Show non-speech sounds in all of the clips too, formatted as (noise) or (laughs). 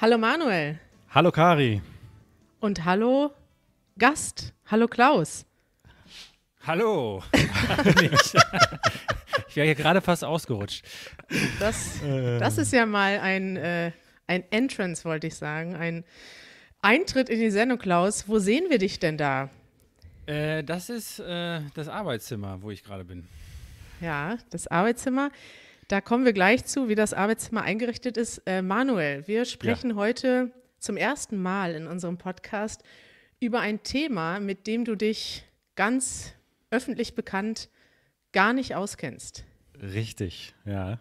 Hallo Manuel. Hallo Kari. Und hallo Gast. Hallo Klaus. Hallo. (laughs) ich wäre hier gerade fast ausgerutscht. Das, äh. das ist ja mal ein, äh, ein Entrance, wollte ich sagen. Ein Eintritt in die Sendung, Klaus. Wo sehen wir dich denn da? Äh, das ist äh, das Arbeitszimmer, wo ich gerade bin. Ja, das Arbeitszimmer. Da kommen wir gleich zu, wie das Arbeitszimmer eingerichtet ist. Äh, Manuel, wir sprechen ja. heute zum ersten Mal in unserem Podcast über ein Thema, mit dem du dich ganz öffentlich bekannt gar nicht auskennst. Richtig, ja.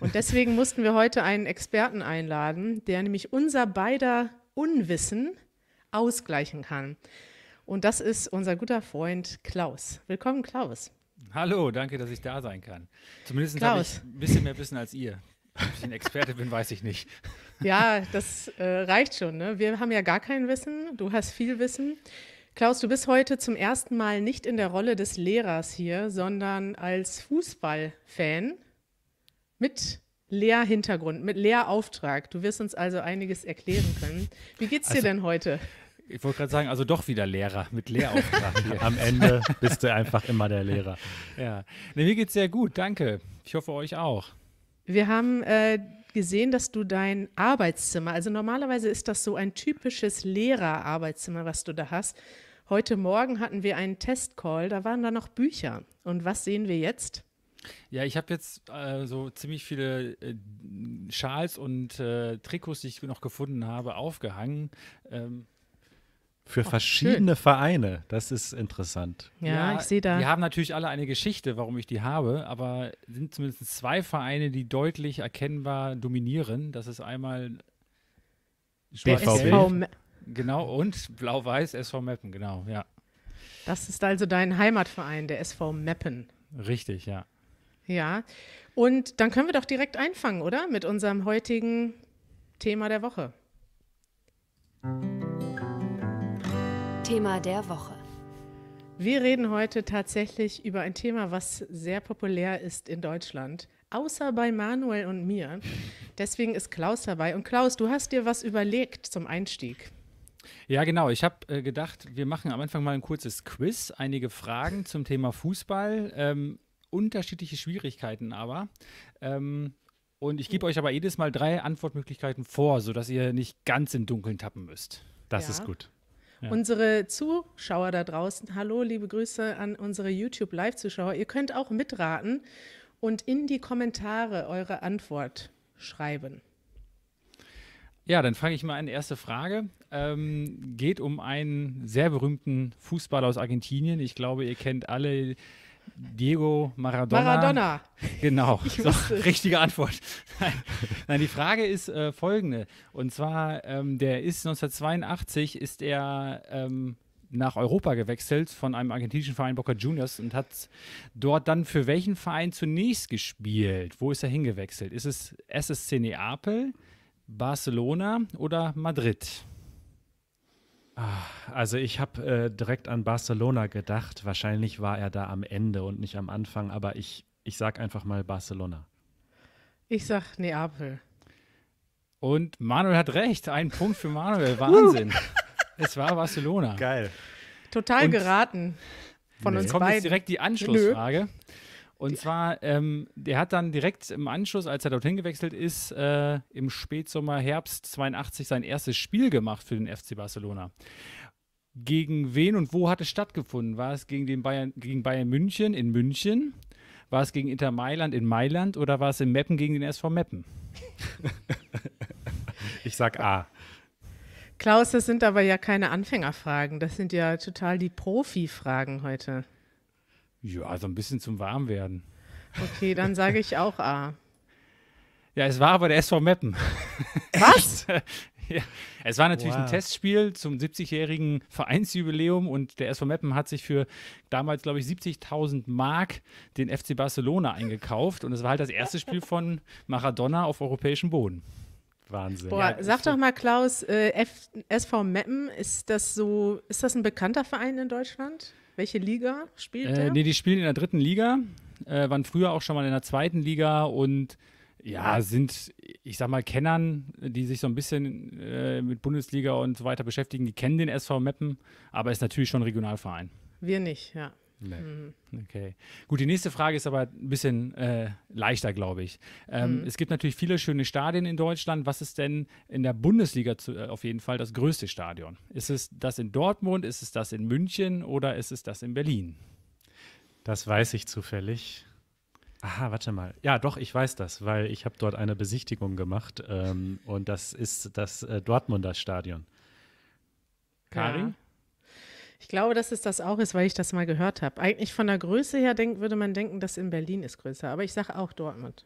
Und deswegen mussten wir heute einen Experten einladen, der nämlich unser beider Unwissen ausgleichen kann. Und das ist unser guter Freund Klaus. Willkommen, Klaus. Hallo, danke, dass ich da sein kann. Zumindest habe ich ein bisschen mehr Wissen als ihr. Ob ich ein Experte bin, weiß ich nicht. (laughs) Ja, das äh, reicht schon. Ne? Wir haben ja gar kein Wissen. Du hast viel Wissen. Klaus, du bist heute zum ersten Mal nicht in der Rolle des Lehrers hier, sondern als Fußballfan mit Lehrhintergrund, mit Lehrauftrag. Du wirst uns also einiges erklären können. Wie geht's dir also, denn heute? Ich wollte gerade sagen, also doch wieder Lehrer mit Lehrauftrag. Am Ende bist du einfach immer der Lehrer. (laughs) Ja, nee, mir geht's sehr gut, danke. Ich hoffe euch auch. Wir haben äh, gesehen, dass du dein Arbeitszimmer, also normalerweise ist das so ein typisches Lehrerarbeitszimmer, was du da hast. Heute Morgen hatten wir einen Testcall, da waren da noch Bücher. Und was sehen wir jetzt? Ja, ich habe jetzt äh, so ziemlich viele äh, Schals und äh, Trikots, die ich noch gefunden habe, aufgehangen. Ähm, für Ach, verschiedene schön. Vereine. Das ist interessant. Ja, ja ich sehe da. Wir haben natürlich alle eine Geschichte, warum ich die habe, aber sind zumindest zwei Vereine, die deutlich erkennbar dominieren. Das ist einmal der SV Genau, und Blau-Weiß SV Meppen, genau, ja. Das ist also dein Heimatverein, der SV Meppen. Richtig, ja. Ja, und dann können wir doch direkt einfangen, oder? Mit unserem heutigen Thema der Woche. Mhm. Thema der Woche. Wir reden heute tatsächlich über ein Thema, was sehr populär ist in Deutschland, außer bei Manuel und mir. Deswegen ist Klaus dabei. Und Klaus, du hast dir was überlegt zum Einstieg. Ja, genau. Ich habe äh, gedacht, wir machen am Anfang mal ein kurzes Quiz, einige Fragen zum Thema Fußball, ähm, unterschiedliche Schwierigkeiten aber. Ähm, und ich gebe euch aber jedes Mal drei Antwortmöglichkeiten vor, sodass ihr nicht ganz im Dunkeln tappen müsst. Das ja. ist gut. Ja. Unsere Zuschauer da draußen, hallo, liebe Grüße an unsere YouTube-Live-Zuschauer. Ihr könnt auch mitraten und in die Kommentare eure Antwort schreiben. Ja, dann fange ich mal an. Erste Frage. Ähm, geht um einen sehr berühmten Fußballer aus Argentinien. Ich glaube, ihr kennt alle Diego Maradona. Maradona. Genau, so, richtige Antwort. Nein. Nein, die Frage ist äh, folgende. Und zwar, ähm, der ist 1982, ist er ähm, nach Europa gewechselt von einem argentinischen Verein Boca Juniors und hat dort dann für welchen Verein zunächst gespielt? Wo ist er hingewechselt? Ist es SSC Neapel, Barcelona oder Madrid? Ah, also ich habe äh, direkt an Barcelona gedacht. Wahrscheinlich war er da am Ende und nicht am Anfang, aber ich, ich sag einfach mal Barcelona. Ich sag Neapel. Und Manuel hat recht. Ein Punkt für Manuel. Wahnsinn. es war Barcelona. Geil. Total und geraten von nee. uns kommt beiden. Jetzt direkt die Anschlussfrage. Nö. Und zwar, ähm, der hat dann direkt im Anschluss, als er dorthin gewechselt ist, äh, im Spätsommer, Herbst 82 sein erstes Spiel gemacht für den FC Barcelona. Gegen wen und wo hat es stattgefunden? War es gegen, den Bayern, gegen Bayern München in München? War es gegen Inter Mailand in Mailand oder war es in Meppen gegen den SV Meppen? (laughs) ich sag A. Klaus, das sind aber ja keine Anfängerfragen. Das sind ja total die Profi-Fragen heute. Ja, so ein bisschen zum Warmwerden. Okay, dann sage ich auch A. (laughs) Ja, es war aber der SV Meppen. (laughs) Was? Äh, ja, es war natürlich wow. ein Testspiel zum 70-jährigen Vereinsjubiläum und der SV Meppen hat sich für damals, glaube ich, 70.000 Mark den FC Barcelona eingekauft und es war halt das erste Spiel von Maradona auf europäischem Boden. Wahnsinn. Boah, ja, sag doch mal, Klaus, äh, SV Meppen, ist das so, ist das ein bekannter Verein in Deutschland? Welche Liga spielt äh, der? Äh, nee, die spielen in der dritten Liga, äh, waren früher auch schon mal in der zweiten Liga und ja, sind, ich sag mal, Kennern, die sich so ein bisschen äh, mit Bundesliga und so weiter beschäftigen, die kennen den SV Meppen, aber ist natürlich schon ein Regionalverein. Wir nicht, ja. Nee. Mhm. Okay. Gut, die nächste Frage ist aber ein bisschen äh, leichter, glaube ich. Ähm, mhm. Es gibt natürlich viele schöne Stadien in Deutschland. Was ist denn in der Bundesliga zu, äh, auf jeden Fall das größte Stadion? Ist es das in Dortmund, ist es das in München oder ist es das in Berlin? Das weiß ich zufällig. Aha, warte mal. Ja, doch, ich weiß das, weil ich habe dort eine Besichtigung gemacht ähm, und das ist das äh, Dortmunder Stadion. Karin? Ja. Ich glaube, dass es das auch ist, weil ich das mal gehört habe. Eigentlich von der Größe her denk, würde man denken, dass in Berlin ist größer, aber ich sage auch Dortmund.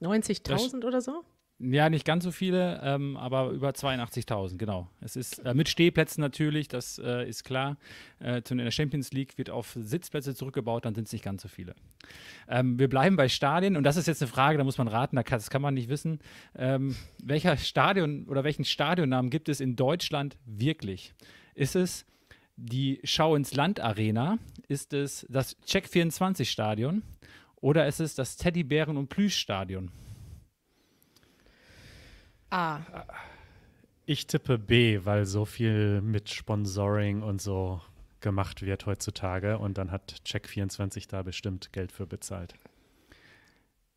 90.000 oder so? Ja, nicht ganz so viele, ähm, aber über 82.000, genau. Es ist äh, mit Stehplätzen natürlich, das äh, ist klar. Äh, in der Champions League wird auf Sitzplätze zurückgebaut, dann sind es nicht ganz so viele. Ähm, wir bleiben bei Stadien und das ist jetzt eine Frage, da muss man raten, das kann man nicht wissen. Ähm, welcher Stadion oder welchen Stadionnamen gibt es in Deutschland wirklich? Ist es die Schau ins Land Arena? Ist es das Check 24 Stadion oder ist es das Teddybären- und Plüschstadion? Ah. Ich tippe B, weil so viel mit Sponsoring und so gemacht wird heutzutage und dann hat Check 24 da bestimmt Geld für bezahlt.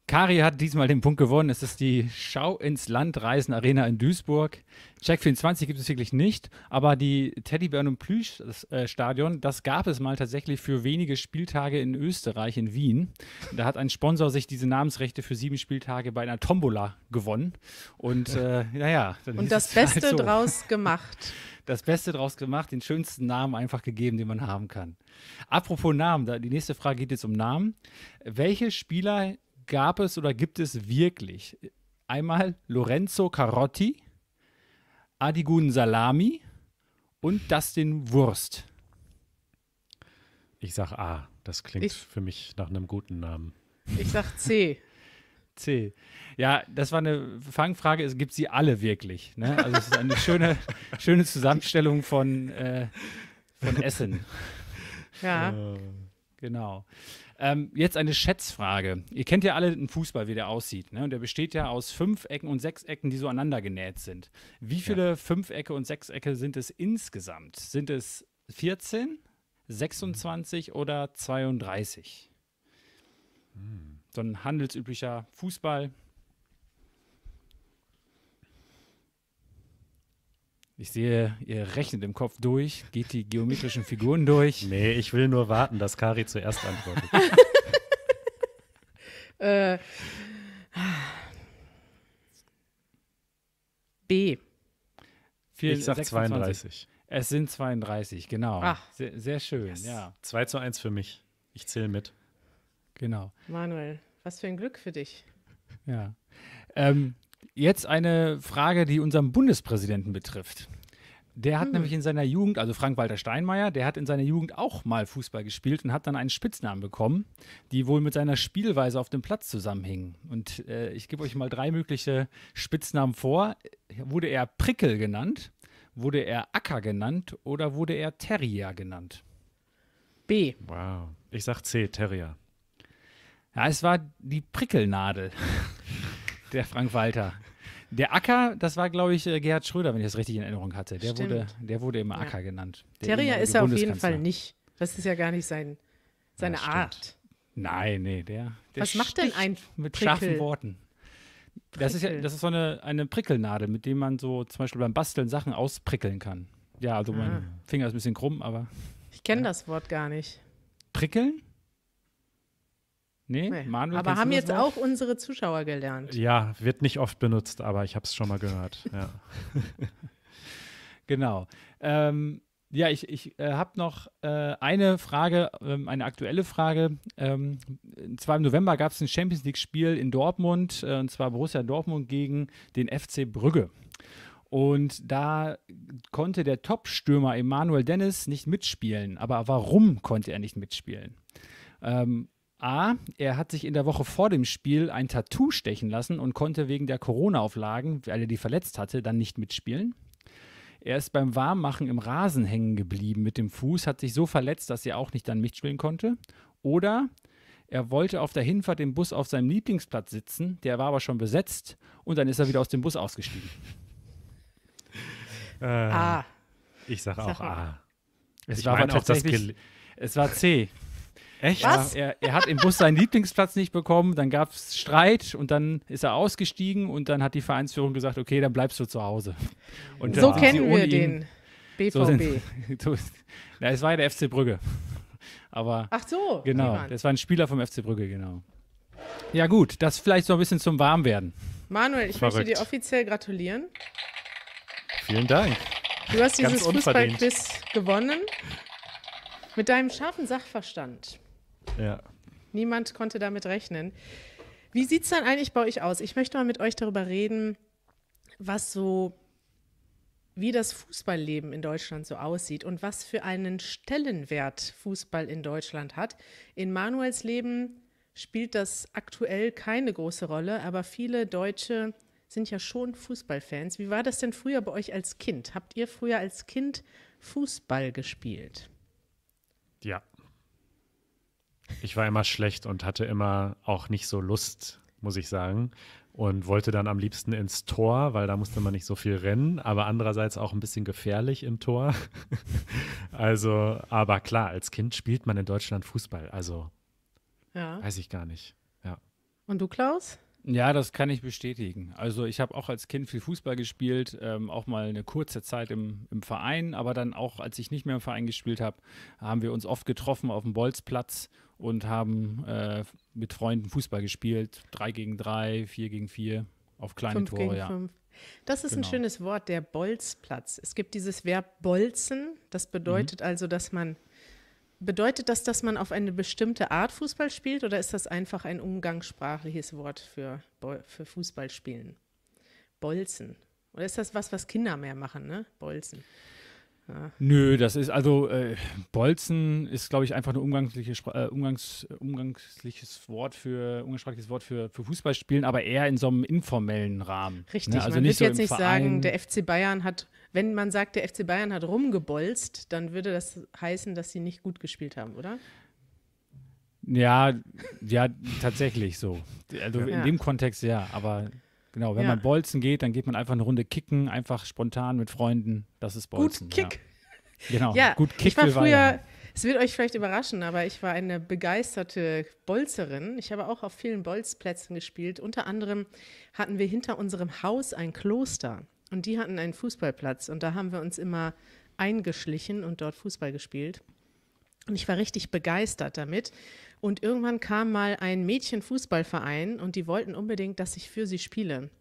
Kari hat diesmal den Punkt gewonnen. Es ist die Schau ins Land Reisen Arena in Duisburg. Check 24 gibt es wirklich nicht, aber die Teddybären und Plüsch äh, Stadion, das gab es mal tatsächlich für wenige Spieltage in Österreich, in Wien. Da hat ein Sponsor sich diese Namensrechte für sieben Spieltage bei einer Tombola gewonnen. Und äh, naja. (laughs) Und das halt Beste halt so. draus gemacht (laughs) das Beste draus gemacht, den schönsten Namen einfach gegeben, den man haben kann. Apropos Namen, die nächste Frage geht jetzt um Namen. Welche Spieler gab es oder gibt es wirklich einmal Lorenzo Carotti, Adigun Salami und Dustin Wurst. Ich sag A. Das klingt ich, für mich nach einem guten Namen. Ich sag C. (laughs) C. Ja, das war eine Fangfrage. Es gibt sie alle wirklich. Ne? Also es ist eine schöne, (laughs) schöne Zusammenstellung von, äh, von Essen. Ja. Äh, genau. Ähm, jetzt eine Schätzfrage. Ihr kennt ja alle den Fußball, wie der aussieht. Ne? Und der besteht ja aus Fünfecken und Sechsecken, die so aneinander genäht sind. Wie viele ja. Fünfecke und Sechsecke sind es insgesamt? Sind es 14, 26 mhm. oder 32? Mhm. So ein handelsüblicher Fußball Ich sehe, ihr rechnet im Kopf durch, geht die geometrischen Figuren durch. (laughs) Nee, ich will nur warten, dass Kari zuerst antwortet. (laughs) (laughs) Äh, B. Vier, ich sag 32. Es sind 32, genau. Ach. Sehr, sehr schön, yes. ja. 2 zu 1 für mich. Ich zähle mit. Genau. Manuel, was für ein Glück für dich. Ja. Ähm, Jetzt eine Frage, die unseren Bundespräsidenten betrifft. Der hat hm. nämlich in seiner Jugend, also Frank-Walter Steinmeier, der hat in seiner Jugend auch mal Fußball gespielt und hat dann einen Spitznamen bekommen, die wohl mit seiner Spielweise auf dem Platz zusammenhingen. Und äh, ich gebe euch mal drei mögliche Spitznamen vor. Wurde er Prickel genannt? Wurde er Acker genannt? Oder wurde er Terrier genannt? B. Wow. Ich sag C, Terrier. Ja, es war die Prickelnadel. Der Frank Walter. Der Acker, das war, glaube ich, äh, Gerhard Schröder, wenn ich das richtig in Erinnerung hatte. Der, wurde, der wurde immer Acker genannt. Terrier ist er auf jeden Fall nicht. Das ist ja gar nicht sein, seine ja, Art. Nein, nee, der. der Was macht denn ein Prickel? Mit scharfen Worten. Das ist, ja, das ist so eine, eine Prickelnadel, mit dem man so zum Beispiel beim Basteln Sachen ausprickeln kann. Ja, also ah. mein Finger ist ein bisschen krumm, aber. Ich kenne ja. das Wort gar nicht. Prickeln? Nee, nee. Manuel, aber haben jetzt noch? auch unsere Zuschauer gelernt. Ja, wird nicht oft benutzt, aber ich habe es schon mal gehört. ja. (laughs) genau. Ähm, ja, ich, ich äh, habe noch äh, eine Frage, ähm, eine aktuelle Frage. Ähm, und zwar im November gab es ein Champions League-Spiel in Dortmund, äh, und zwar Borussia Dortmund gegen den FC Brügge. Und da konnte der Top-Stürmer Emanuel Dennis nicht mitspielen. Aber warum konnte er nicht mitspielen? Ähm, A, er hat sich in der Woche vor dem Spiel ein Tattoo stechen lassen und konnte wegen der Corona-Auflagen, weil er die verletzt hatte, dann nicht mitspielen. Er ist beim Warmmachen im Rasen hängen geblieben mit dem Fuß, hat sich so verletzt, dass er auch nicht dann mitspielen konnte. Oder er wollte auf der Hinfahrt im Bus auf seinem Lieblingsplatz sitzen, der war aber schon besetzt und dann ist er wieder aus dem Bus ausgestiegen. Äh, ah. Ich sage auch A. Es ich war aber tatsächlich, es war C. Echt? Was? er, er, hat im Bus seinen Lieblingsplatz nicht bekommen, dann gab es Streit und dann ist er ausgestiegen und dann hat die Vereinsführung gesagt, okay, dann bleibst du zu Hause. Und so kennen wir ihn, den BVB. So sind, (laughs) so, na, es war ja der FC Brügge. Aber Ach so. Genau, das war ein Spieler vom FC Brügge, genau. Ja gut, das vielleicht so ein bisschen zum Warmwerden. Manuel, ich Verrückt. möchte dir offiziell gratulieren. Vielen Dank. Du hast dieses Fußballquiz gewonnen mit deinem scharfen Sachverstand. Ja. Niemand konnte damit rechnen. Wie sieht es dann eigentlich bei euch aus? Ich möchte mal mit euch darüber reden, was so, wie das Fußballleben in Deutschland so aussieht und was für einen Stellenwert Fußball in Deutschland hat. In Manuels Leben spielt das aktuell keine große Rolle, aber viele Deutsche sind ja schon Fußballfans. Wie war das denn früher bei euch als Kind? Habt ihr früher als Kind Fußball gespielt? Ja, ich war immer schlecht und hatte immer auch nicht so Lust, muss ich sagen. Und wollte dann am liebsten ins Tor, weil da musste man nicht so viel rennen, aber andererseits auch ein bisschen gefährlich im Tor. (laughs) also, aber klar, als Kind spielt man in Deutschland Fußball. Also, ja. weiß ich gar nicht. Ja. Und du, Klaus? Ja, das kann ich bestätigen. Also ich habe auch als Kind viel Fußball gespielt, ähm, auch mal eine kurze Zeit im, im, Verein, aber dann auch, als ich nicht mehr im Verein gespielt habe, haben wir uns oft getroffen auf dem Bolzplatz und haben äh, mit Freunden Fußball gespielt. Drei gegen drei, vier gegen vier, auf kleine fünf Tore, gegen ja. Fünf. Das ist genau. ein schönes Wort, der Bolzplatz. Es gibt dieses Verb bolzen, das mhm. bedeutet mhm. also, dass man Bedeutet das, dass man auf eine bestimmte Art Fußball spielt oder ist das einfach ein umgangssprachliches Wort für, für Fußballspielen? Bolzen. Oder ist das was, was Kinder mehr machen, ne? Bolzen. Ja. Nö, das ist also äh, Bolzen ist, glaube ich, einfach ein umgangsliche, äh, umgangs, umgangsliches Wort für umgangssprachliches Wort für, für Fußballspielen, aber eher in so einem informellen Rahmen. Ne? Richtig, ne? also man würde so jetzt nicht Verein. sagen, der FC Bayern hat, wenn man sagt, der FC Bayern hat rumgebolzt, dann würde das heißen, dass sie nicht gut gespielt haben, oder? Ja, ja, tatsächlich so. Also ja. in dem Kontext ja, aber Genau, wenn ja. man Bolzen geht, dann geht man einfach eine Runde kicken, einfach spontan mit Freunden. Das ist Bolzen. Gut Kick. Ja. Genau, ja, gut Kick. Ich war früher, es wird euch vielleicht überraschen, aber ich war eine begeisterte Bolzerin. Ich habe auch auf vielen Bolzplätzen gespielt. Unter anderem hatten wir hinter unserem Haus ein Kloster und die hatten einen Fußballplatz und da haben wir uns immer eingeschlichen und dort Fußball gespielt. Und ich war richtig begeistert damit. Und irgendwann kam mal ein Mädchenfußballverein und die wollten unbedingt, dass ich für sie spiele.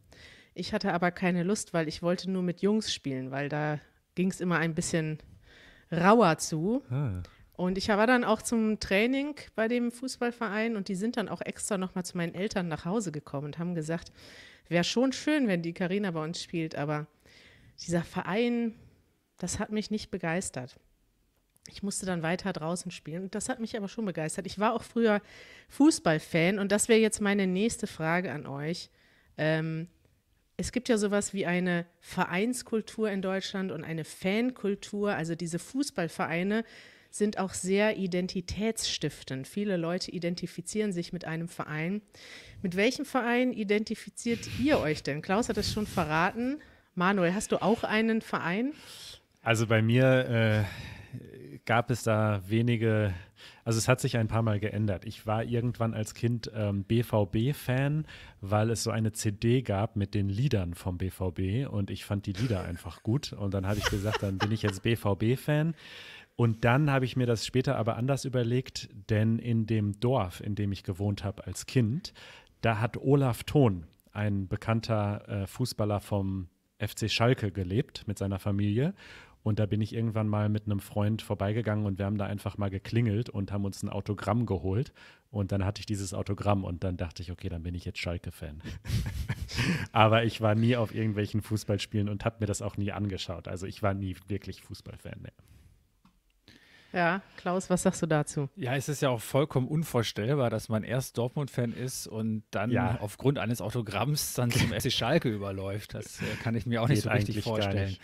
Ich hatte aber keine Lust, weil ich wollte nur mit Jungs spielen, weil da ging es immer ein bisschen rauer zu. Ah. Und ich war dann auch zum Training bei dem Fußballverein und die sind dann auch extra nochmal zu meinen Eltern nach Hause gekommen und haben gesagt, wäre schon schön, wenn die Karina bei uns spielt, aber dieser Verein, das hat mich nicht begeistert ich musste dann weiter draußen spielen. Und das hat mich aber schon begeistert. Ich war auch früher Fußballfan und das wäre jetzt meine nächste Frage an euch. Ähm, es gibt ja sowas wie eine Vereinskultur in Deutschland und eine Fankultur. Also diese Fußballvereine sind auch sehr identitätsstiftend. Viele Leute identifizieren sich mit einem Verein. Mit welchem Verein identifiziert ihr euch denn? Klaus hat es schon verraten. Manuel, hast du auch einen Verein? Also bei mir äh gab es da wenige, also es hat sich ein paar Mal geändert. Ich war irgendwann als Kind ähm, BVB-Fan, weil es so eine CD gab mit den Liedern vom BVB und ich fand die Lieder einfach gut. Und dann habe ich gesagt, dann bin ich jetzt BVB-Fan. Und dann habe ich mir das später aber anders überlegt, denn in dem Dorf, in dem ich gewohnt habe als Kind, da hat Olaf Thon, ein bekannter äh, Fußballer vom FC Schalke, gelebt mit seiner Familie. Und da bin ich irgendwann mal mit einem Freund vorbeigegangen und wir haben da einfach mal geklingelt und haben uns ein Autogramm geholt. Und dann hatte ich dieses Autogramm und dann dachte ich, okay, dann bin ich jetzt Schalke-Fan. (laughs) Aber ich war nie auf irgendwelchen Fußballspielen und habe mir das auch nie angeschaut. Also ich war nie wirklich Fußballfan. Nee. Ja, Klaus, was sagst du dazu? Ja, es ist ja auch vollkommen unvorstellbar, dass man erst Dortmund-Fan ist und dann ja. aufgrund eines Autogramms dann zum SC (laughs) Schalke überläuft. Das äh, kann ich mir auch Geht nicht so richtig vorstellen.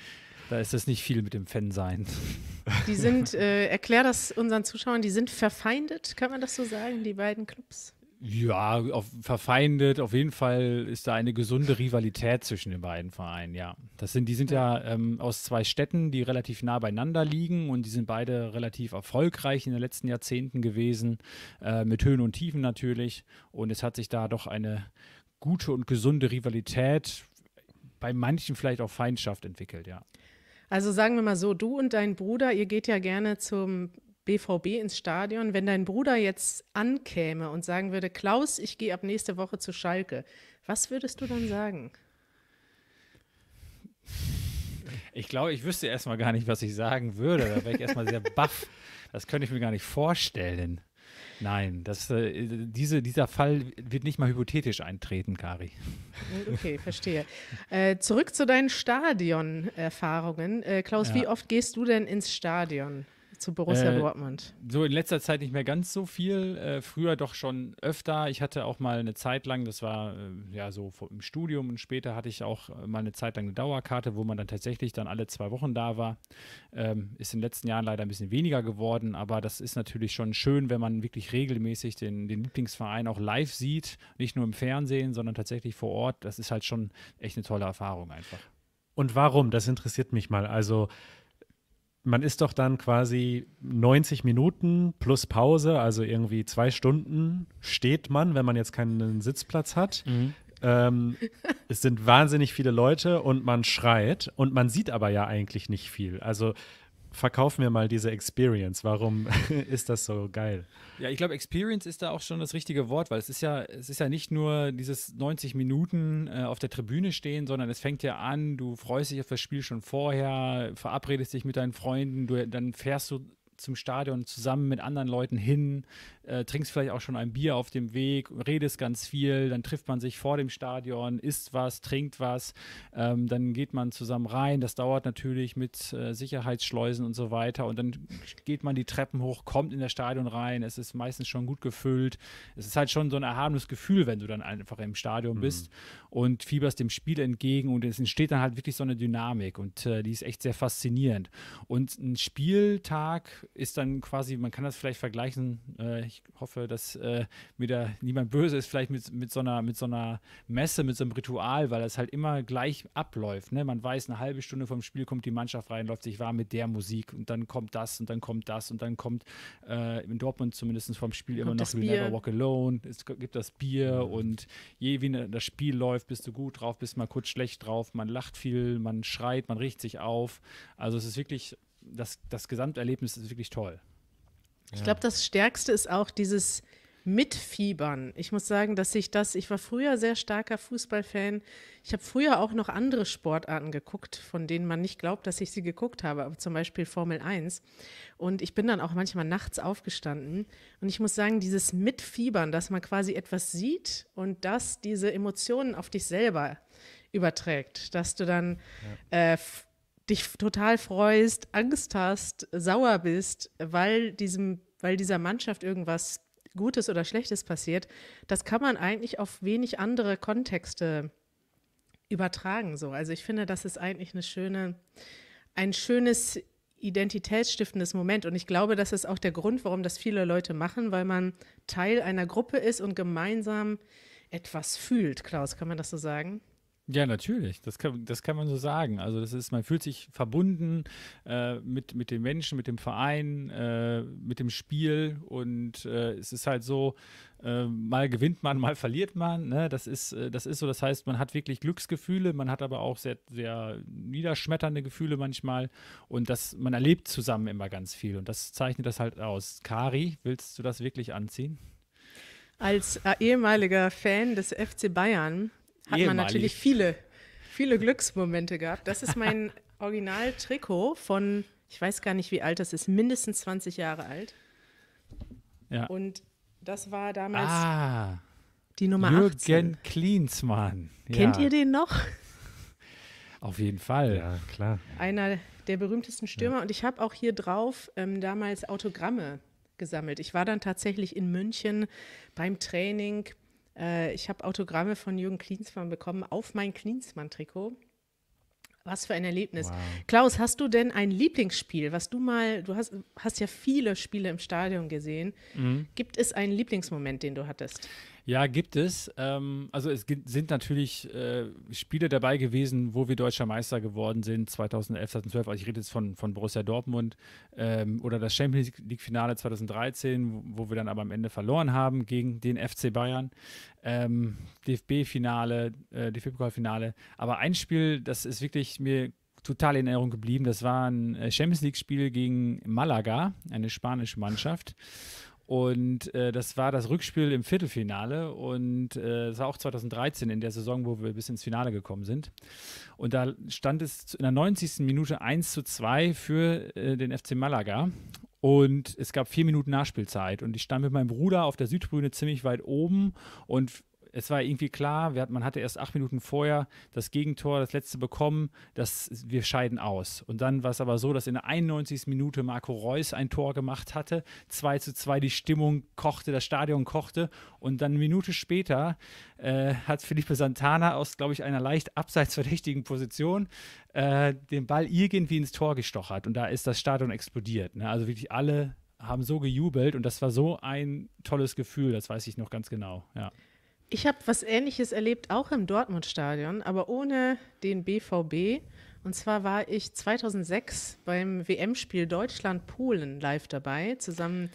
Da ist das nicht viel mit dem Fan-Sein. (laughs) Die sind, äh, erklär das unseren Zuschauern, die sind verfeindet, kann man das so sagen, die beiden Clubs? Ja, auf, verfeindet. Auf jeden Fall ist da eine gesunde Rivalität zwischen den beiden Vereinen, ja. Das sind, die sind ja ähm, aus zwei Städten, die relativ nah beieinander liegen und die sind beide relativ erfolgreich in den letzten Jahrzehnten gewesen, äh, mit Höhen und Tiefen natürlich. Und es hat sich da doch eine gute und gesunde Rivalität, bei manchen vielleicht auch Feindschaft entwickelt, ja. Also sagen wir mal so, du und dein Bruder, ihr geht ja gerne zum BVB ins Stadion. Wenn dein Bruder jetzt ankäme und sagen würde, Klaus, ich gehe ab nächste Woche zu Schalke, was würdest du dann sagen? Ich glaube, ich wüsste erstmal gar nicht, was ich sagen würde. Da wäre ich erstmal sehr baff. (laughs) Das könnte ich mir gar nicht vorstellen. Nein, das, äh, diese, dieser Fall wird nicht mal hypothetisch eintreten, Kari. Äh, okay, verstehe. Äh, zurück zu deinen Stadionerfahrungen. Äh, Klaus, ja. wie oft gehst du denn ins Stadion? zu Borussia äh, Dortmund? So in letzter Zeit nicht mehr ganz so viel. Äh, früher doch schon öfter. Ich hatte auch mal eine Zeit lang, das war äh, ja so im Studium und später hatte ich auch äh, mal eine Zeit lang eine Dauerkarte, wo man dann tatsächlich dann alle zwei Wochen da war. Ähm, ist in den letzten Jahren leider ein bisschen weniger geworden, aber das ist natürlich schon schön, wenn man wirklich regelmäßig den, den Lieblingsverein auch live sieht. Nicht nur im Fernsehen, sondern tatsächlich vor Ort. Das ist halt schon echt eine tolle Erfahrung einfach. Und warum? Das interessiert mich mal. Also man ist doch dann quasi 90 Minuten plus Pause, also irgendwie zwei Stunden steht man, wenn man jetzt keinen Sitzplatz hat. Mhm. Ähm, es sind wahnsinnig viele Leute und man schreit und man sieht aber ja eigentlich nicht viel. Also verkauf mir mal diese Experience. Warum (laughs) ist das so geil? Ja, ich glaube, Experience ist da auch schon das richtige Wort, weil es ist ja, es ist ja nicht nur dieses 90 Minuten äh, auf der Tribüne stehen, sondern es fängt ja an, du freust dich auf das Spiel schon vorher, verabredest dich mit deinen Freunden, du, dann fährst du zum Stadion zusammen mit anderen Leuten hin, äh, trinkst vielleicht auch schon ein Bier auf dem Weg, redest ganz viel, dann trifft man sich vor dem Stadion, isst was, trinkt was, ähm, dann geht man zusammen rein. Das dauert natürlich mit äh, Sicherheitsschleusen und so weiter. Und dann geht man die Treppen hoch, kommt in das Stadion rein. Es ist meistens schon gut gefüllt. Es ist halt schon so ein erhabenes Gefühl, wenn du dann einfach im Stadion mhm. bist und fieberst dem Spiel entgegen und es entsteht dann halt wirklich so eine Dynamik und äh, die ist echt sehr faszinierend. Und ein Spieltag ist dann quasi, man kann das vielleicht vergleichen, äh, ich hoffe, dass äh, mir da niemand böse ist, vielleicht mit, mit, so einer, mit so einer Messe, mit so einem Ritual, weil das halt immer gleich abläuft. Ne? Man weiß, eine halbe Stunde vom Spiel kommt die Mannschaft rein, läuft sich warm mit der Musik und dann kommt das und dann kommt das und dann kommt äh, in Dortmund zumindest vom Spiel immer noch You Never Walk Alone, es gibt das Bier mhm. und je wie ne, das Spiel läuft, bist du gut drauf, bist mal kurz schlecht drauf, man lacht viel, man schreit, man riecht sich auf. Also es ist wirklich das, das Gesamterlebnis ist wirklich toll. Ich glaube, das Stärkste ist auch dieses Mitfiebern. Ich muss sagen, dass ich das, ich war früher sehr starker Fußballfan. Ich habe früher auch noch andere Sportarten geguckt, von denen man nicht glaubt, dass ich sie geguckt habe, aber zum Beispiel Formel 1. Und ich bin dann auch manchmal nachts aufgestanden. Und ich muss sagen, dieses Mitfiebern, dass man quasi etwas sieht und dass diese Emotionen auf dich selber überträgt, dass du dann ja. äh, dich total freust, Angst hast, sauer bist, weil diesem, weil dieser Mannschaft irgendwas Gutes oder Schlechtes passiert, das kann man eigentlich auf wenig andere Kontexte übertragen. So. Also ich finde, das ist eigentlich eine schöne, ein schönes identitätsstiftendes Moment. Und ich glaube, das ist auch der Grund, warum das viele Leute machen, weil man Teil einer Gruppe ist und gemeinsam etwas fühlt. Klaus, kann man das so sagen? Ja, natürlich. Das kann, das kann man so sagen. Also das ist, man fühlt sich verbunden äh, mit, mit den Menschen, mit dem Verein, äh, mit dem Spiel. Und äh, es ist halt so, äh, mal gewinnt man, mal verliert man. Ne? Das, ist, äh, das ist so. Das heißt, man hat wirklich Glücksgefühle, man hat aber auch sehr, sehr niederschmetternde Gefühle manchmal. Und das, man erlebt zusammen immer ganz viel. Und das zeichnet das halt aus. Kari, willst du das wirklich anziehen? Als äh, ehemaliger Fan des FC Bayern hat Ehemalig. man natürlich viele, viele Glücksmomente gehabt. Das ist mein (laughs) Original-Trikot von, ich weiß gar nicht, wie alt das ist, mindestens 20 Jahre alt. Ja. Und das war damals ah, die Nummer Jürgen 18. Jürgen Klinsmann. Ja. Kennt ihr den noch? (laughs) Auf jeden Fall. Ja, klar. Einer der berühmtesten Stürmer. Ja. Und ich habe auch hier drauf ähm, damals Autogramme gesammelt. Ich war dann tatsächlich in München beim Training äh, ich habe Autogramme von Jürgen Klinsmann bekommen auf mein Klinsmann-Trikot. Was für ein Erlebnis. Wow. Klaus, hast du denn ein Lieblingsspiel, was du mal, du hast, hast ja viele Spiele im Stadion gesehen. Mhm. Gibt es einen Lieblingsmoment, den du hattest? Ja, gibt es. Ähm, also es sind natürlich äh, Spiele dabei gewesen, wo wir deutscher Meister geworden sind, 2011, 2012. Also ich rede jetzt von, von Borussia Dortmund ähm, oder das Champions League-Finale 2013, wo, wir dann aber am Ende verloren haben gegen den FC Bayern. Ähm, DFB-Finale, äh, DFB-Pokalfinale. Aber ein Spiel, das ist wirklich mir total in Erinnerung geblieben. Das war ein äh, Champions League-Spiel gegen Malaga, eine spanische Mannschaft. Und äh, das war das Rückspiel im Viertelfinale und äh, das war auch 2013 in der Saison, wo wir bis ins Finale gekommen sind. Und da stand es in der 90. Minute 1 zu 2 für äh, den FC Malaga. Und es gab vier Minuten Nachspielzeit. Und ich stand mit meinem Bruder auf der Südbühne ziemlich weit oben und es war irgendwie klar, hat, man hatte erst acht Minuten vorher das Gegentor, das letzte bekommen, dass wir scheiden aus. Und dann war es aber so, dass in der 91. Minute Marco Reus ein Tor gemacht hatte, 2 zu 2 die Stimmung kochte, das Stadion kochte und dann eine Minute später äh, hat Felipe Santana aus, glaube ich, einer leicht abseits verdächtigen Position äh, den Ball irgendwie ins Tor gestochert und da ist das Stadion explodiert. Ne? Also wirklich alle haben so gejubelt und das war so ein tolles Gefühl, das weiß ich noch ganz genau, ja. Ich habe was Ähnliches erlebt, auch im Dortmund-Stadion, aber ohne den BVB. Und zwar war ich 2006 beim WM-Spiel Deutschland-Polen live dabei, zusammen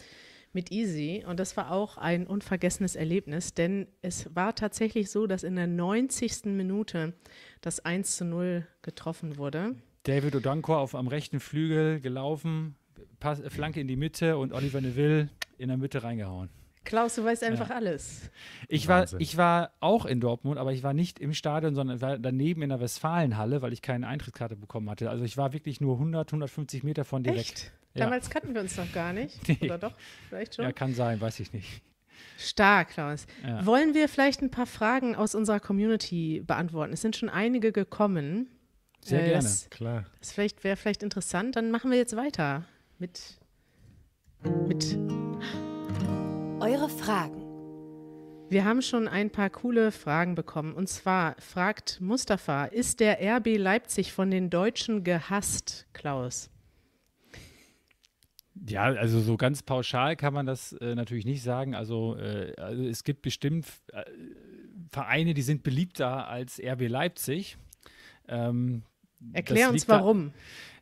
mit Easy. Und das war auch ein unvergessenes Erlebnis, denn es war tatsächlich so, dass in der 90. Minute das 1 zu 0 getroffen wurde. David Odanko auf am rechten Flügel gelaufen, Pass, Flanke in die Mitte und Oliver Neville in der Mitte reingehauen. Klaus, du weißt einfach ja. alles. Ich war, ich war auch in Dortmund, aber ich war nicht im Stadion, sondern war daneben in der Westfalenhalle, weil ich keine Eintrittskarte bekommen hatte. Also ich war wirklich nur 100, 150 Meter von direkt. Echt? Ja. Damals kannten wir uns noch gar nicht. (laughs) Nee. Oder doch? Vielleicht schon? Ja, kann sein, weiß ich nicht. Stark, Klaus. Ja. Wollen wir vielleicht ein paar Fragen aus unserer Community beantworten? Es sind schon einige gekommen. Sehr äh, gerne, das, klar. Das vielleicht, wäre vielleicht interessant. Dann machen wir jetzt weiter mit, mit eure Fragen. Wir haben schon ein paar coole Fragen bekommen. Und zwar fragt Mustafa, ist der RB Leipzig von den Deutschen gehasst, Klaus? Ja, also so ganz pauschal kann man das äh, natürlich nicht sagen. Also, äh, also es gibt bestimmt äh, Vereine, die sind beliebter als RB Leipzig. Ähm, Erklär uns warum. Da,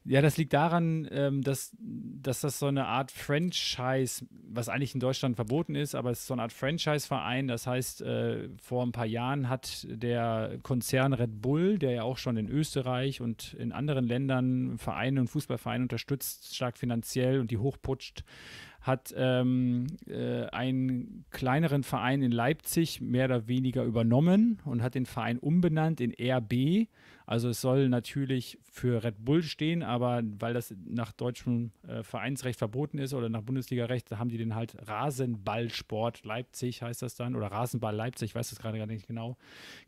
ja, das liegt daran, ähm, dass, dass das so eine Art Franchise, was eigentlich in Deutschland verboten ist, aber es ist so eine Art Franchise-Verein. Das heißt, äh, vor ein paar Jahren hat der Konzern Red Bull, der ja auch schon in Österreich und in anderen Ländern Vereine und Fußballvereine unterstützt, stark finanziell und die hochputscht, hat ähm, äh, einen kleineren Verein in Leipzig mehr oder weniger übernommen und hat den Verein umbenannt in RB also es soll natürlich für Red Bull stehen, aber weil das nach deutschem äh, Vereinsrecht verboten ist oder nach Bundesligarecht, da haben die den halt Rasenballsport Leipzig heißt das dann oder Rasenball Leipzig, ich weiß das gerade gar nicht genau,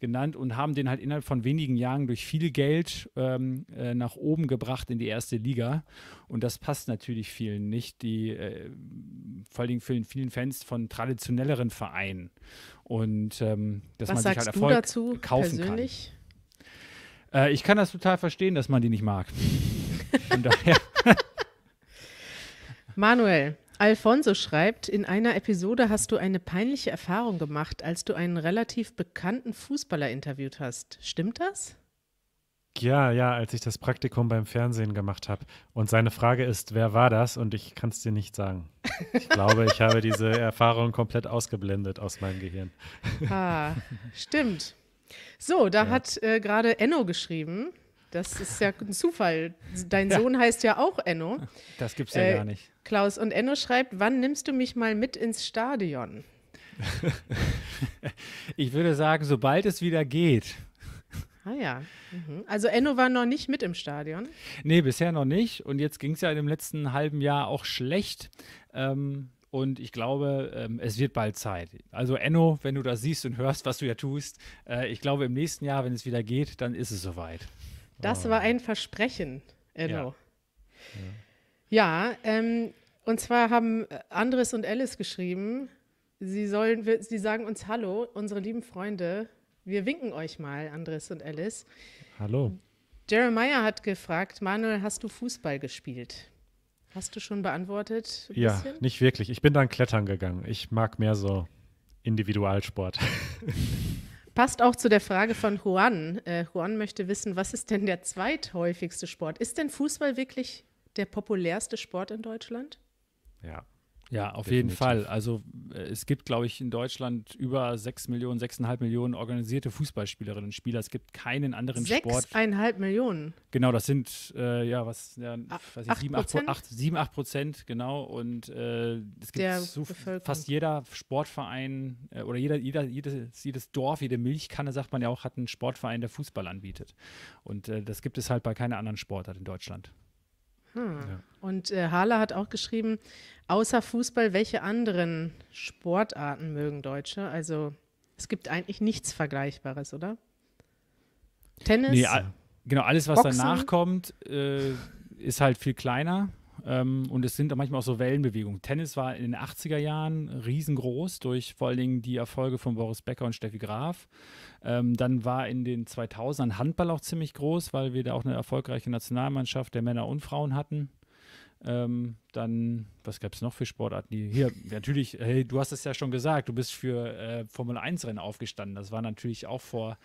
genannt und haben den halt innerhalb von wenigen Jahren durch viel Geld ähm, äh, nach oben gebracht in die erste Liga und das passt natürlich vielen nicht, die äh, vor allem vielen, vielen Fans von traditionelleren Vereinen und ähm, dass Was man sich halt Erfolg du dazu kaufen persönlich? kann. Äh, ich kann das total verstehen, dass man die nicht mag. (laughs) (laughs) Manuel, Alfonso schreibt, in einer Episode hast du eine peinliche Erfahrung gemacht, als du einen relativ bekannten Fußballer interviewt hast. Stimmt das? Ja, ja, als ich das Praktikum beim Fernsehen gemacht habe. Und seine Frage ist, wer war das? Und ich kann es dir nicht sagen. Ich glaube, ich habe diese Erfahrung komplett ausgeblendet aus meinem Gehirn. Ah, (laughs) stimmt. So, da ja. hat äh, gerade Enno geschrieben. Das ist ja ein Zufall. Dein (laughs) ja. Sohn heißt ja auch Enno. Das gibt es ja äh, gar nicht. Klaus und Enno schreibt, wann nimmst du mich mal mit ins Stadion? (laughs) ich würde sagen, sobald es wieder geht. Ah ja. Mhm. Also Enno war noch nicht mit im Stadion. Nee, bisher noch nicht. Und jetzt ging es ja in dem letzten halben Jahr auch schlecht. Ähm, und ich glaube, ähm, es wird bald Zeit. Also Enno, wenn du das siehst und hörst, was du ja tust, äh, ich glaube, im nächsten Jahr, wenn es wieder geht, dann ist es soweit. Das oh. war ein Versprechen, Enno. Ja, ja. ja ähm, und zwar haben äh, Andres und Alice geschrieben, sie, sollen, sie sagen uns Hallo, unsere lieben Freunde. Wir winken euch mal, Andres und Alice. Hallo. Jeremiah hat gefragt, Manuel, hast du Fußball gespielt? Hast du schon beantwortet? Ja, bisschen? nicht wirklich. Ich bin dann klettern gegangen. Ich mag mehr so Individualsport. Passt auch zu der Frage von Juan. Äh, Juan möchte wissen, was ist denn der zweithäufigste Sport? Ist denn Fußball wirklich der populärste Sport in Deutschland? Ja, ja, auf Definitiv. jeden Fall. Also äh, es gibt, glaube ich, in Deutschland über sechs Millionen, sechseinhalb Millionen organisierte Fußballspielerinnen und Spieler. Es gibt keinen anderen 6 Sport. Sechseinhalb Millionen. Genau, das sind äh, ja was, ja, A weiß ich, 8 7, 8, 8, 7, Prozent, genau. Und äh, es gibt so fast jeder Sportverein äh, oder jeder, jeder, jedes, jedes Dorf, jede Milchkanne, sagt man ja auch, hat einen Sportverein, der Fußball anbietet. Und äh, das gibt es halt bei keiner anderen Sportart in Deutschland. Hm. Ja. Und äh, Harler hat auch geschrieben, Außer Fußball, welche anderen Sportarten mögen Deutsche? Also es gibt eigentlich nichts Vergleichbares, oder? Tennis? Nee, genau, alles, was Boxen. danach kommt, äh, ist halt viel kleiner. Ähm, und es sind manchmal auch so Wellenbewegungen. Tennis war in den 80er Jahren riesengroß durch vor allen Dingen die Erfolge von Boris Becker und Steffi Graf. Ähm, dann war in den 2000ern Handball auch ziemlich groß, weil wir da auch eine erfolgreiche Nationalmannschaft der Männer und Frauen hatten. Ähm, dann, was gab es noch für Sportarten? Die, hier, (laughs) natürlich, hey, du hast es ja schon gesagt, du bist für äh, Formel-1-Rennen aufgestanden. Das war natürlich auch vor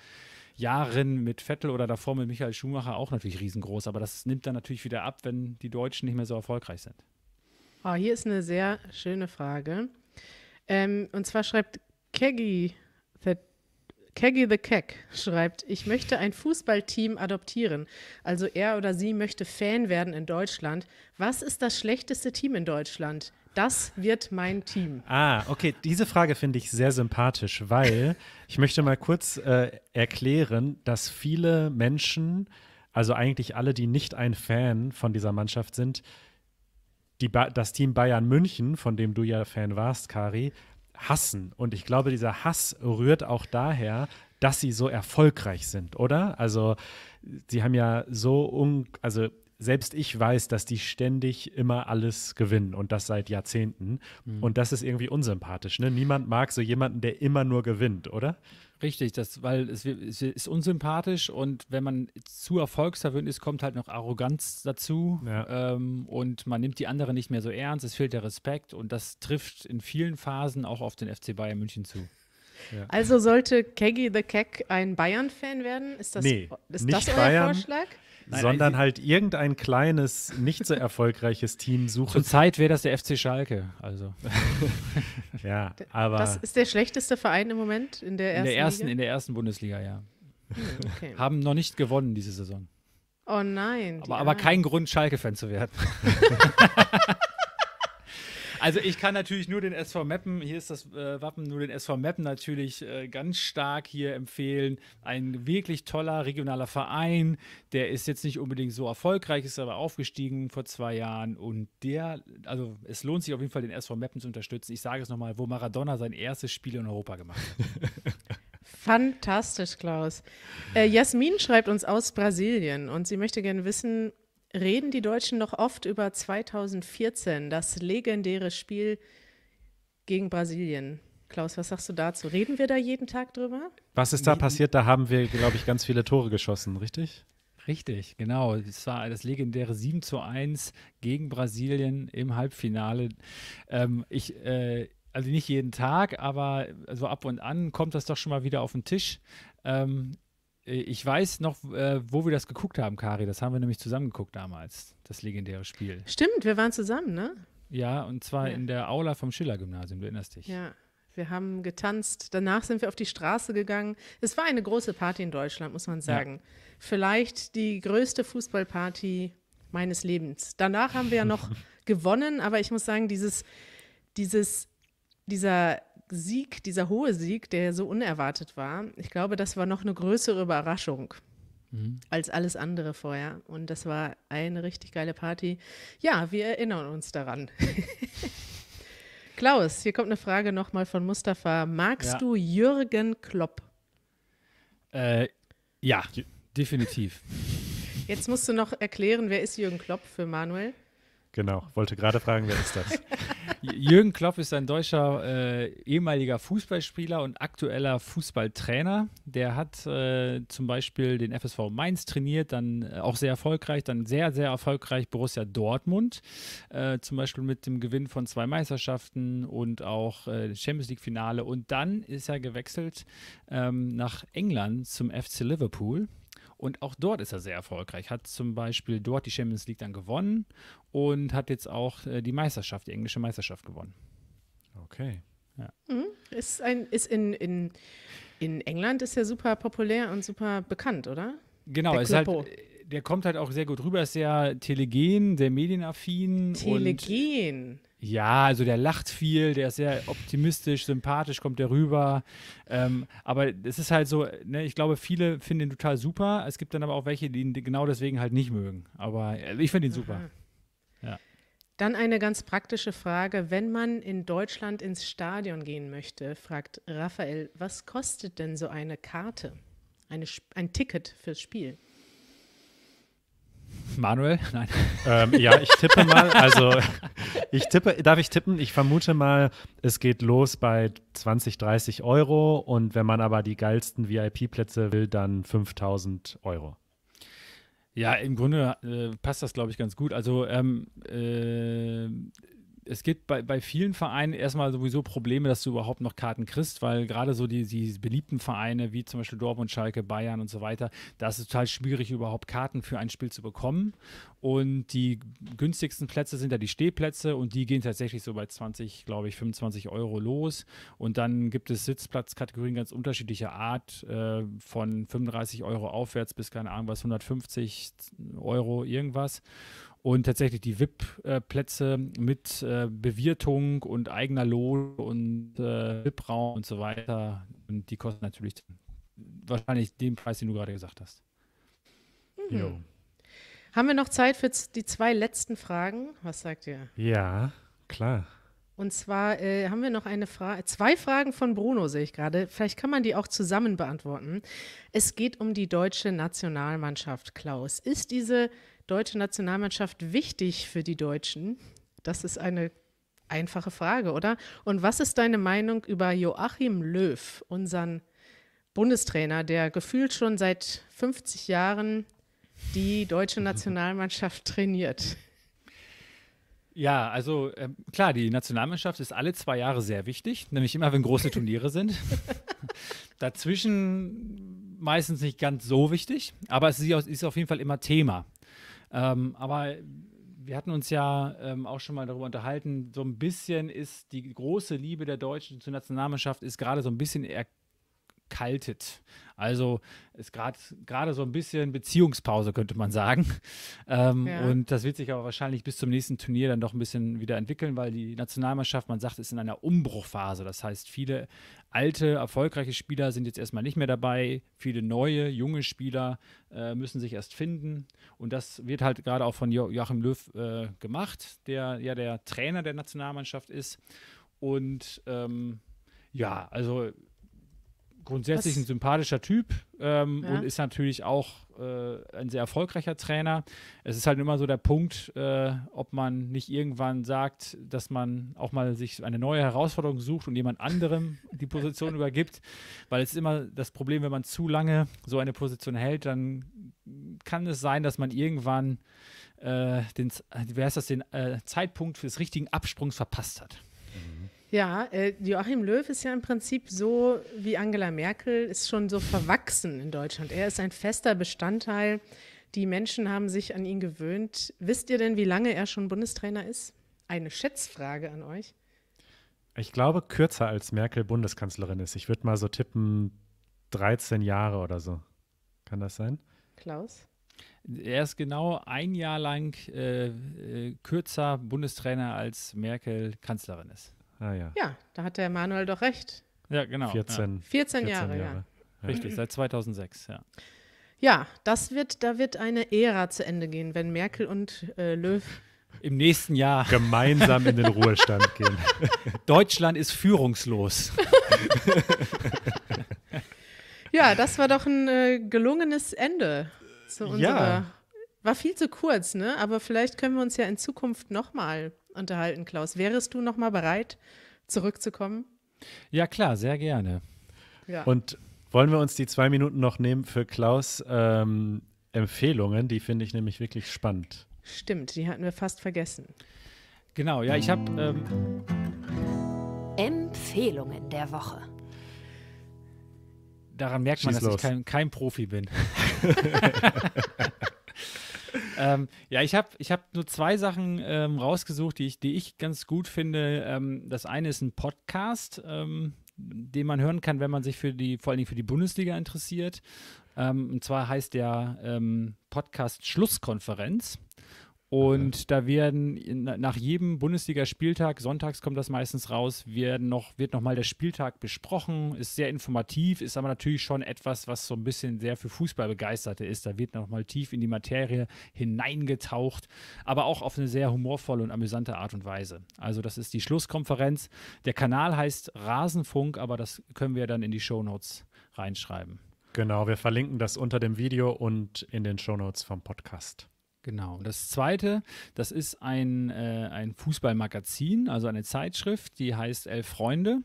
Jahren mit Vettel oder davor mit Michael Schumacher auch natürlich riesengroß. Aber das nimmt dann natürlich wieder ab, wenn die Deutschen nicht mehr so erfolgreich sind. Oh, hier ist eine sehr schöne Frage. Ähm, und zwar schreibt Keggy Keggy the Keck schreibt, ich möchte ein Fußballteam adoptieren. Also er oder sie möchte Fan werden in Deutschland. Was ist das schlechteste Team in Deutschland? Das wird mein Team. Ah, okay. Diese Frage finde ich sehr sympathisch, weil (laughs) ich möchte mal kurz äh, erklären, dass viele Menschen, also eigentlich alle, die nicht ein Fan von dieser Mannschaft sind, das Team Bayern München, von dem du ja Fan warst, Kari, hassen. Und ich glaube, dieser Hass rührt auch daher, dass sie so erfolgreich sind, oder? Also sie haben ja so, un also selbst ich weiß, dass die ständig immer alles gewinnen und das seit Jahrzehnten. Mhm. Und das ist irgendwie unsympathisch. Ne? Niemand mag so jemanden, der immer nur gewinnt, oder? Richtig, das, weil es, es ist unsympathisch und wenn man zu erfolgsverwöhnt ist, kommt halt noch Arroganz dazu ja. ähm, und man nimmt die anderen nicht mehr so ernst, es fehlt der Respekt und das trifft in vielen Phasen auch auf den FC Bayern München zu. Also sollte Keggy the Keck ein Bayern-Fan werden? Ist das, nee, ist nicht das euer Bayern. Vorschlag? Nein, sondern halt irgendein kleines, nicht so erfolgreiches Team suchen. Zurzeit wäre das der FC Schalke, also. (laughs) ja, aber. Das ist der schlechteste Verein im Moment in der ersten. In der ersten, Liga? In der ersten Bundesliga, ja. Hm, okay. (laughs) Haben noch nicht gewonnen diese Saison. Oh nein. Aber, aber kein Grund, Schalke-Fan zu werden. (laughs) Also ich kann natürlich nur den SV Meppen, hier ist das äh, Wappen, nur den SV Meppen natürlich äh, ganz stark hier empfehlen. Ein wirklich toller regionaler Verein, der ist jetzt nicht unbedingt so erfolgreich, ist aber aufgestiegen vor zwei Jahren und der, also es lohnt sich auf jeden Fall, den SV Meppen zu unterstützen. Ich sage es nochmal, wo Maradona sein erstes Spiel in Europa gemacht hat. (laughs) Fantastisch, Klaus. Äh, Jasmin schreibt uns aus Brasilien und sie möchte gerne wissen, reden die Deutschen noch oft über 2014, das legendäre Spiel gegen Brasilien. Klaus, was sagst du dazu? Reden wir da jeden Tag drüber? Was ist da passiert? Da haben wir, glaube ich, ganz viele Tore geschossen, richtig? Richtig, genau. Es war das legendäre 7 zu 1 gegen Brasilien im Halbfinale. Ähm, ich, äh, also nicht jeden Tag, aber so ab und an kommt das doch schon mal wieder auf den Tisch. Ähm, äh, ich weiß noch, äh, wo wir das geguckt haben, Kari. Das haben wir nämlich zusammen geguckt damals, das legendäre Spiel. Stimmt, wir waren zusammen, ne? Ja, und zwar ja. in der Aula vom Schiller-Gymnasium, du erinnerst dich. Ja, wir haben getanzt. Danach sind wir auf die Straße gegangen. Es war eine große Party in Deutschland, muss man sagen. Ja. Vielleicht die größte Fußballparty meines Lebens. Danach haben wir ja noch (laughs) gewonnen, aber ich muss sagen, dieses, dieses, dieser Sieg, dieser hohe Sieg, der so unerwartet war, ich glaube, das war noch eine größere Überraschung mhm. als alles andere vorher. Und das war eine richtig geile Party. Ja, wir erinnern uns daran. (laughs) Klaus, hier kommt eine Frage nochmal von Mustafa. Magst ja. du Jürgen Klopp? Äh, ja, definitiv. Jetzt musst du noch erklären, wer ist Jürgen Klopp für Manuel? Genau, wollte gerade fragen, wer ist das? (laughs) Jürgen Klopp ist ein deutscher äh, ehemaliger Fußballspieler und aktueller Fußballtrainer. Der hat äh, zum Beispiel den FSV Mainz trainiert, dann äh, auch sehr erfolgreich, dann sehr, sehr erfolgreich Borussia Dortmund, äh, zum Beispiel mit dem Gewinn von zwei Meisterschaften und auch äh, Champions League-Finale. Und dann ist er gewechselt ähm, nach England zum FC Liverpool und auch dort ist er sehr erfolgreich. Hat zum Beispiel dort die Champions League dann gewonnen und hat jetzt auch äh, die Meisterschaft, die englische Meisterschaft gewonnen. Okay. Ja. Mhm. Ist, ein, ist in, in, in England ist er super populär und super bekannt, oder? Genau, der, ist halt, der kommt halt auch sehr gut rüber, ist sehr telegen, sehr medienaffin. Telegen. Ja, also der lacht viel, der ist sehr optimistisch, sympathisch, kommt der rüber. Ähm, aber es ist halt so, ne, ich glaube, viele finden ihn total super. Es gibt dann aber auch welche, die ihn genau deswegen halt nicht mögen. Aber äh, ich finde ihn super. Ja. Dann eine ganz praktische Frage. Wenn man in Deutschland ins Stadion gehen möchte, fragt Raphael, was kostet denn so eine Karte, eine, ein Ticket fürs Spiel? Manuel? Nein. Ähm, ja, ich tippe mal, also (laughs) Ich tippe, darf ich tippen? Ich vermute mal, es geht los bei 20, 30 Euro und wenn man aber die geilsten VIP-Plätze will, dann 5000 Euro. Ja, im Grunde äh, passt das, glaube ich, ganz gut. Also ähm, äh, es gibt bei, bei vielen Vereinen erstmal sowieso Probleme, dass du überhaupt noch Karten kriegst, weil gerade so die, die beliebten Vereine wie zum Beispiel Dortmund, Schalke, Bayern und so weiter, da ist es total schwierig, überhaupt Karten für ein Spiel zu bekommen. Und die günstigsten Plätze sind ja die Stehplätze und die gehen tatsächlich so bei 20, glaube ich, 25 Euro los. Und dann gibt es Sitzplatzkategorien ganz unterschiedlicher Art, äh, von 35 Euro aufwärts bis, keine Ahnung was, 150 Euro irgendwas. Und tatsächlich die VIP-Plätze mit äh, Bewirtung und eigener Lohn und äh, VIP-Raum und so weiter. Und die kosten natürlich wahrscheinlich den Preis, den du gerade gesagt hast. Mhm. Jo. Haben wir noch Zeit für die zwei letzten Fragen? Was sagt ihr? Ja, klar. Und zwar äh, haben wir noch eine Frage, zwei Fragen von Bruno sehe ich gerade. Vielleicht kann man die auch zusammen beantworten. Es geht um die deutsche Nationalmannschaft, Klaus. Ist diese deutsche Nationalmannschaft wichtig für die Deutschen? Das ist eine einfache Frage, oder? Und was ist deine Meinung über Joachim Löw, unseren Bundestrainer, der gefühlt schon seit 50 Jahren die deutsche (laughs) Nationalmannschaft trainiert? Ja, also äh, klar, die Nationalmannschaft ist alle zwei Jahre sehr wichtig, nämlich immer, wenn große Turniere sind. (laughs) Dazwischen meistens nicht ganz so wichtig, aber es ist auf jeden Fall immer Thema. Ähm, aber wir hatten uns ja ähm, auch schon mal darüber unterhalten, so ein bisschen ist die große Liebe der Deutschen zur Nationalmannschaft ist gerade so ein bisschen erkannt kaltet. Also ist gerade so ein bisschen Beziehungspause, könnte man sagen. Ähm, ja. Und das wird sich aber wahrscheinlich bis zum nächsten Turnier dann doch ein bisschen wieder entwickeln, weil die Nationalmannschaft, man sagt, ist in einer Umbruchphase. Das heißt, viele alte, erfolgreiche Spieler sind jetzt erstmal nicht mehr dabei. Viele neue, junge Spieler äh, müssen sich erst finden. Und das wird halt gerade auch von jo Joachim Löw äh, gemacht, der ja der Trainer der Nationalmannschaft ist. Und ähm, ja, also grundsätzlich Was? ein sympathischer Typ ähm, ja. und ist natürlich auch äh, ein sehr erfolgreicher Trainer. Es ist halt immer so der Punkt, äh, ob man nicht irgendwann sagt, dass man auch mal sich eine neue Herausforderung sucht und jemand anderem (laughs) die Position übergibt, weil es ist immer das Problem, wenn man zu lange so eine Position hält, dann kann es sein, dass man irgendwann äh, den, äh, wer ist das, den äh, Zeitpunkt des richtigen Absprungs verpasst hat. Ja, äh, Joachim Löw ist ja im Prinzip so wie Angela Merkel, ist schon so verwachsen in Deutschland. Er ist ein fester Bestandteil. Die Menschen haben sich an ihn gewöhnt. Wisst ihr denn, wie lange er schon Bundestrainer ist? Eine Schätzfrage an euch. Ich glaube, kürzer als Merkel Bundeskanzlerin ist. Ich würde mal so tippen, 13 Jahre oder so. Kann das sein? Klaus? Er ist genau ein Jahr lang äh, äh, kürzer Bundestrainer als Merkel Kanzlerin ist. Ah, ja. ja, da hat der Manuel doch recht. Ja, genau. 14, ja. 14, 14 Jahre, Jahre. Ja. (laughs) Richtig, seit 2006, ja. Ja, das wird, da wird eine Ära zu Ende gehen, wenn Merkel und äh, Löw im nächsten Jahr gemeinsam in den (laughs) Ruhestand gehen. (laughs) Deutschland ist führungslos. ja, das war doch ein äh, gelungenes Ende zu unserer. Ja. War viel zu kurz, ne? Aber vielleicht können wir uns ja in Zukunft nochmal unterhalten, Klaus. Wärest du noch mal bereit, zurückzukommen? Ja, klar, sehr gerne. Ja. Und wollen wir uns die zwei Minuten noch nehmen für Klaus ähm, Empfehlungen? Die finde ich nämlich wirklich spannend. Stimmt, die hatten wir fast vergessen. Genau, ja, ich habe. Ähm Empfehlungen der Woche. Daran merkt Schieß man, dass los. ich kein, kein Profi bin. (laughs) ähm, ja, ich habe ich hab nur zwei Sachen ähm, rausgesucht, die ich, die ich ganz gut finde. Ähm, das eine ist ein Podcast, ähm, den man hören kann, wenn man sich für die, vor allen Dingen für die Bundesliga interessiert. Ähm, und zwar heißt der ähm, Podcast Schlusskonferenz. Und okay. da werden nach jedem Bundesligaspieltag, sonntags kommt das meistens raus, werden noch, wird nochmal der Spieltag besprochen, ist sehr informativ, ist aber natürlich schon etwas, was so ein bisschen sehr für Fußballbegeisterte ist. Da wird nochmal tief in die Materie hineingetaucht, aber auch auf eine sehr humorvolle und amüsante Art und Weise. Also das ist die Schlusskonferenz. Der Kanal heißt Rasenfunk, aber das können wir dann in die Shownotes reinschreiben. Genau, wir verlinken das unter dem Video und in den Shownotes vom Podcast. Genau. Und Das zweite, das ist ein, äh, ein Fußballmagazin, also eine Zeitschrift, die heißt Elf Freunde.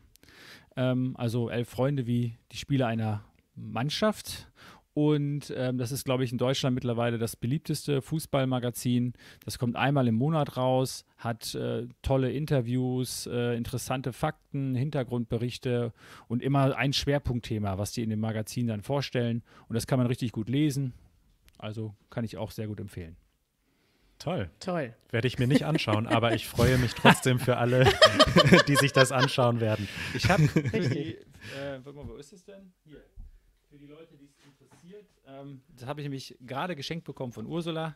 Ähm, also elf Freunde wie die Spieler einer Mannschaft. Und ähm, das ist, glaube ich, in Deutschland mittlerweile das beliebteste Fußballmagazin. Das kommt einmal im Monat raus, hat äh, tolle Interviews, äh, interessante Fakten, Hintergrundberichte und immer ein Schwerpunktthema, was die in dem Magazin dann vorstellen. Und das kann man richtig gut lesen. Also kann ich auch sehr gut empfehlen. Toll. Toll. Werde ich mir nicht anschauen, aber ich freue mich trotzdem für alle, (laughs) die sich das anschauen werden. Ich habe. (laughs) Äh, warte mal, wo ist es denn? Hier. Für die Leute, die es interessiert, ähm, das habe ich nämlich gerade geschenkt bekommen von Ursula.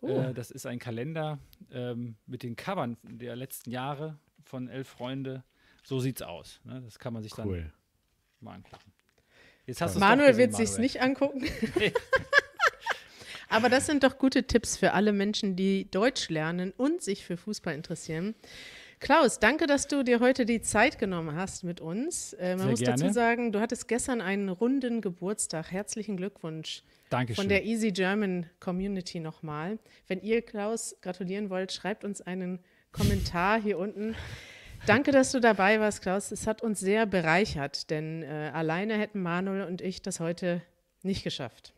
Oh. Äh, das ist ein Kalender ähm, mit den Covern der letzten Jahre von Elf Freunde. So sieht's aus. Ne? Das kann man sich cool. dann mal angucken. Jetzt hast Manuel gesehen, wird sich Manuel. nicht angucken. (laughs) Aber das sind doch gute Tipps für alle Menschen, die Deutsch lernen und sich für Fußball interessieren. Klaus, danke, dass du dir heute die Zeit genommen hast mit uns. Äh, man Sehr muss gerne. dazu sagen, du hattest gestern einen runden Geburtstag. Herzlichen Glückwunsch. Dankeschön. Von der Easy German Community nochmal. Wenn ihr Klaus gratulieren wollt, schreibt uns einen Kommentar hier unten. Danke, dass du dabei warst, Klaus. Es hat uns sehr bereichert, denn äh, alleine hätten Manuel und ich das heute nicht geschafft.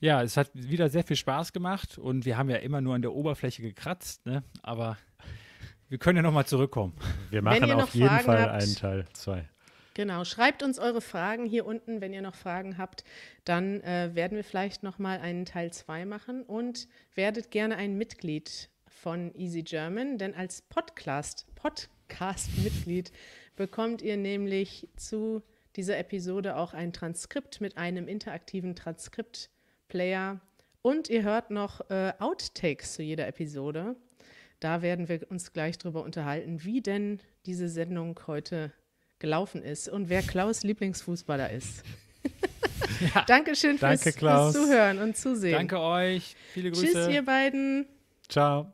Ja, es hat wieder sehr viel Spaß gemacht und wir haben ja immer nur an der Oberfläche gekratzt, ne? aber wir können ja nochmal zurückkommen. Wir machen auf jeden Fragen Fall habt, einen Teil zwei. Genau, schreibt uns eure Fragen hier unten, wenn ihr noch Fragen habt, dann äh, werden wir vielleicht nochmal einen Teil zwei machen und werdet gerne ein Mitglied von Easy German, denn als Podcast, Podcast-Mitglied bekommt ihr nämlich zu dieser Episode auch ein Transkript mit einem interaktiven Transkript Player. Und ihr hört noch äh, Outtakes zu jeder Episode. Da werden wir uns gleich drüber unterhalten, wie denn diese Sendung heute gelaufen ist und wer Klaus Lieblingsfußballer ist. (laughs) ja. Dankeschön fürs, Danke, fürs Zuhören und Zusehen. Danke euch. Viele Grüße. Tschüss, ihr beiden. Ciao.